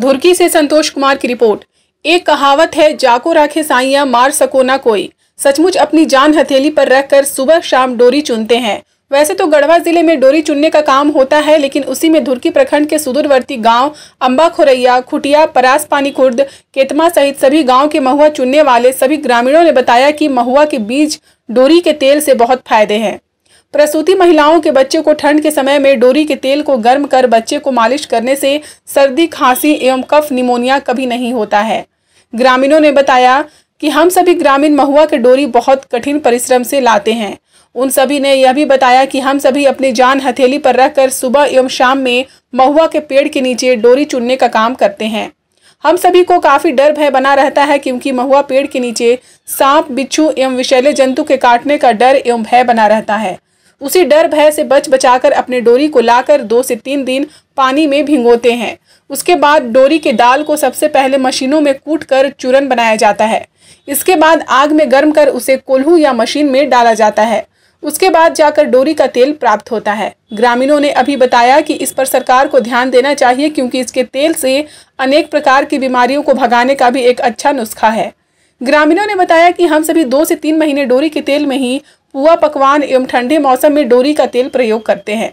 धुरकी से संतोष कुमार की रिपोर्ट एक कहावत है जाको राखे साइया मार सको ना कोई सचमुच अपनी जान हथेली पर रखकर सुबह शाम डोरी चुनते हैं वैसे तो गढ़वा जिले में डोरी चुनने का काम होता है लेकिन उसी में धुरकी प्रखंड के सुदूरवर्ती गांव अम्बा खुरैया खुटिया परास पानी खुर्द केतमा सहित सभी गांव के महुआ चुनने वाले सभी ग्रामीणों ने बताया कि महुआ के बीज डोरी के तेल से बहुत फायदे हैं प्रसूति महिलाओं के बच्चे को ठंड के समय में डोरी के तेल को गर्म कर बच्चे को मालिश करने से सर्दी खांसी एवं कफ निमोनिया कभी नहीं होता है ग्रामीणों ने बताया कि हम सभी ग्रामीण महुआ के डोरी बहुत कठिन परिश्रम से लाते हैं उन सभी ने यह भी बताया कि हम सभी अपनी जान हथेली पर रखकर सुबह एवं शाम में महुआ के पेड़ के नीचे डोरी चुनने का काम करते हैं हम सभी को काफ़ी डर भय बना रहता है क्योंकि महुआ पेड़ के नीचे सांप बिच्छू एवं विषैले जंतु के काटने का डर एवं भय बना रहता है उसी डर भय से बच बचाकर अपने डोरी को लाकर दो से तीन दिन पानी में भिंगोते हैं उसके बाद डोरी के दाल को सबसे पहले मशीनों में कूट कर चूरन बनाया जाता है इसके बाद आग में गर्म कर उसे कोल्हू या मशीन में डाला जाता है उसके बाद जाकर डोरी का तेल प्राप्त होता है ग्रामीणों ने अभी बताया कि इस पर सरकार को ध्यान देना चाहिए क्योंकि इसके तेल से अनेक प्रकार की बीमारियों को भगाने का भी एक अच्छा नुस्खा है ग्रामीणों ने बताया कि हम सभी दो से तीन महीने डोरी के तेल में ही पुआ पकवान एवं ठंडे मौसम में डोरी का तेल प्रयोग करते हैं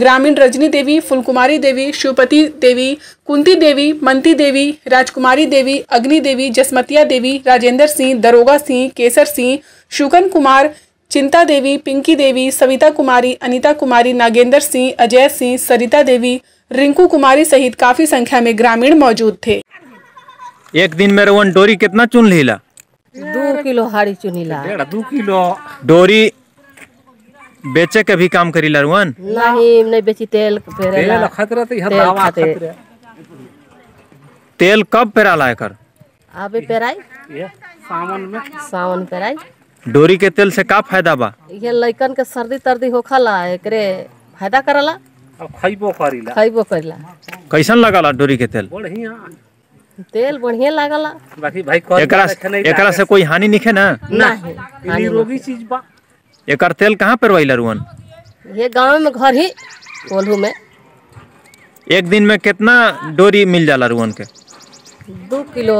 ग्रामीण रजनी देवी फुलकुमारी देवी शिवपति देवी कुंती देवी मंती देवी राजकुमारी देवी अग्नि देवी जसमतिया देवी राजेंद्र सिंह दरोगा सिंह केसर सिंह शुकन कुमार चिंता देवी पिंकी देवी सविता कुमारी अनिता कुमारी नागेंद्र सिंह अजय सिंह सरिता देवी रिंकू कुमारी सहित काफी संख्या में ग्रामीण मौजूद थे एक दिन में रोहन डोरी कितना चुन लीला दो किलो हाड़ी चुनी ला दो किलो डोरी बेचे के भी काम करी ला रुवन नहीं नहीं बेची तेल फेरे तेल खतरा तो यहां दावा खतरा तेल कब पेरा लाए कर आबे पेराई सावन में सावन पेराई डोरी के तेल से का फायदा बा ये लइकन के सर्दी तर्दी होखा होखला एकरे फायदा करला अब खइबो करिला खइबो करिला कैसन लगला डोरी के तेल बढ़िया तेल बढ़िया लागल बाकी भाई एकरा से, एकरा से कोई हानि निखे ना नहीं निरोगी चीज बा एकर तेल कहां पर वही लरुअन ये गांव में घर ही कोल्हू में एक दिन में कितना डोरी मिल जाला रुवन के दो किलो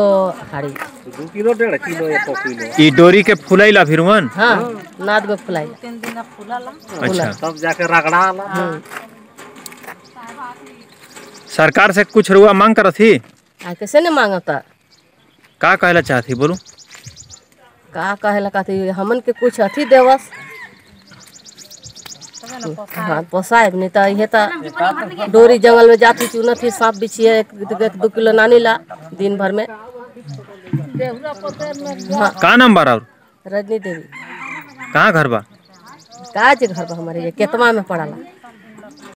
हाड़ी दो किलो डेढ़ किलो या तो किलो ये डोरी के फुलाई ला फिर हाँ नाद में फुलाई तीन दिन फुला ला अच्छा तब जाके रगड़ा ला हाँ। सरकार से कुछ रुआ मांग कर थी कैसे नहीं मांगता का कहला चाहती बोलू का कहला कहती हमन के कुछ अथी देवस हाँ पोसाएब नहीं तो ये तो डोरी जंगल में जाती चून थी सांप बिछी है एक दो किलो नानी ला दिन भर में हाँ का नाम बारा रजनी देवी कहाँ घर बा काज घर बा हमारे ये केतवा में पड़ा ला